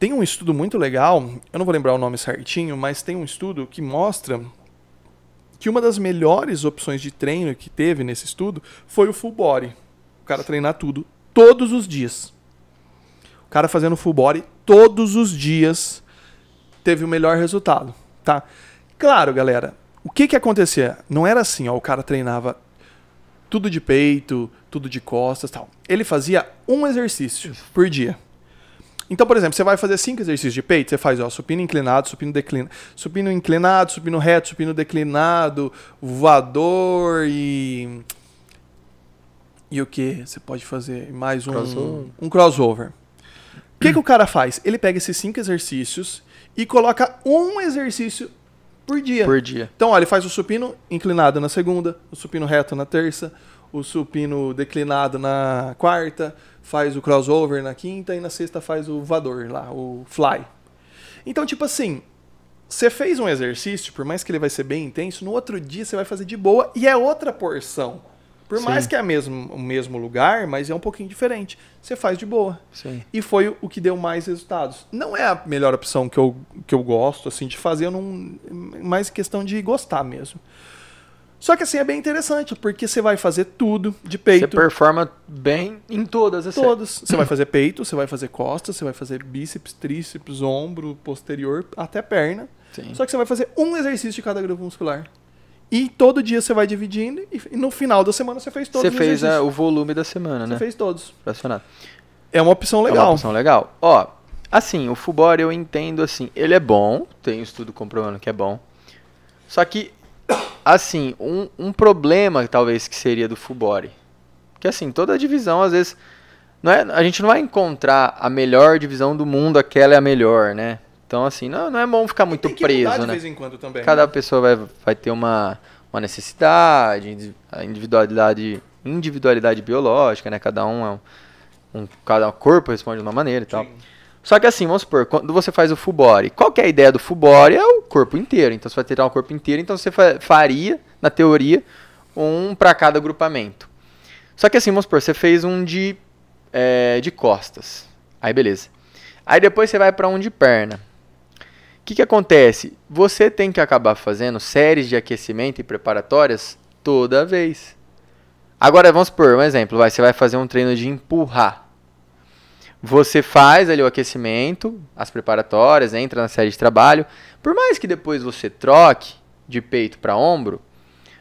Tem um estudo muito legal, eu não vou lembrar o nome certinho, mas tem um estudo que mostra que uma das melhores opções de treino que teve nesse estudo foi o full body. O cara treinar tudo, todos os dias. O cara fazendo full body todos os dias teve o melhor resultado, tá? Claro, galera, o que que acontecia? Não era assim, ó, o cara treinava tudo de peito, tudo de costas, tal. Ele fazia um exercício por dia. Então, por exemplo, você vai fazer cinco exercícios de peito, você faz ó, supino inclinado, supino declinado, supino inclinado, supino reto, supino declinado, voador e e o que você pode fazer mais um crossover. um crossover. O que, que o cara faz? Ele pega esses cinco exercícios e coloca um exercício por dia. Por dia. Então, olha, ele faz o supino inclinado na segunda, o supino reto na terça, o supino declinado na quarta, faz o crossover na quinta e na sexta faz o voador lá, o fly. Então, tipo assim, você fez um exercício, por mais que ele vai ser bem intenso, no outro dia você vai fazer de boa e é outra porção. Por Sim. mais que é mesmo, o mesmo lugar, mas é um pouquinho diferente. Você faz de boa. Sim. E foi o que deu mais resultados. Não é a melhor opção que eu, que eu gosto assim de fazer, eu não, mais questão de gostar mesmo. Só que assim é bem interessante, porque você vai fazer tudo de peito. Você performa bem em todas as Todas. Você vai fazer peito, você vai fazer costas, você vai fazer bíceps, tríceps, ombro, posterior, até perna. Sim. Só que você vai fazer um exercício de cada grupo muscular. E todo dia você vai dividindo e no final da semana você fez todos Você fez a, é, o volume da semana, né? Você fez todos. impressionado É uma opção legal. É uma opção legal. Ó, assim, o Fubori eu entendo assim, ele é bom, tem estudo comprovando que é bom. Só que assim, um, um problema talvez que seria do Fubori. Que assim, toda divisão às vezes não é, a gente não vai encontrar a melhor divisão do mundo, aquela é a melhor, né? Então assim, não, não é bom ficar muito preso, né? Também, Cada né? pessoa vai, vai ter uma, uma necessidade, a individualidade, individualidade biológica, né? Cada um é um, um cada corpo responde de uma maneira e tal. Sim. Só que assim, vamos supor, quando você faz o Fubori, qual que é a ideia do Fubori? É o corpo inteiro. Então você vai ter o corpo inteiro, então você faria, na teoria, um para cada agrupamento. Só que assim, vamos supor, você fez um de, é, de costas. Aí beleza. Aí depois você vai para um de perna. O que, que acontece? Você tem que acabar fazendo séries de aquecimento e preparatórias toda vez. Agora vamos por um exemplo, vai, você vai fazer um treino de empurrar. Você faz ali o aquecimento, as preparatórias, entra na série de trabalho. Por mais que depois você troque de peito para ombro,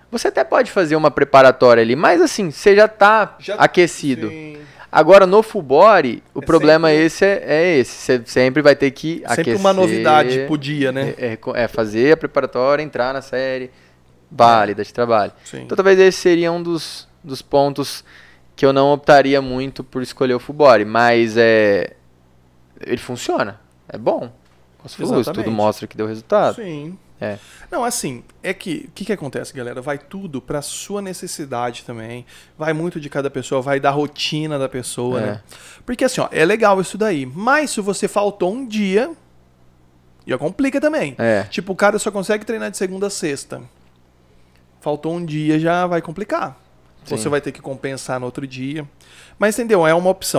você até pode fazer uma preparatória ali, mas assim, você já está tá, aquecido. Sim. Agora, no full body, o é problema sempre... esse é, é, esse. Você sempre vai ter que sempre aquecer. Sempre uma novidade pro dia, né? É, é, é, fazer a preparatória, entrar na série válida de trabalho. Sim. Então, talvez esse seria um dos, dos pontos que eu não optaria muito por escolher o Fubori, mas é ele funciona, é bom. O tudo mostra que deu resultado. Sim. É. Não, assim, é que o que, que acontece, galera? Vai tudo para sua necessidade também. Vai muito de cada pessoa, vai da rotina da pessoa, é. né? Porque assim, ó, é legal isso daí. Mas se você faltou um dia, já complica também. É. Tipo, o cara só consegue treinar de segunda a sexta. Faltou um dia, já vai complicar. Sim. Você vai ter que compensar no outro dia. Mas entendeu? É uma opção.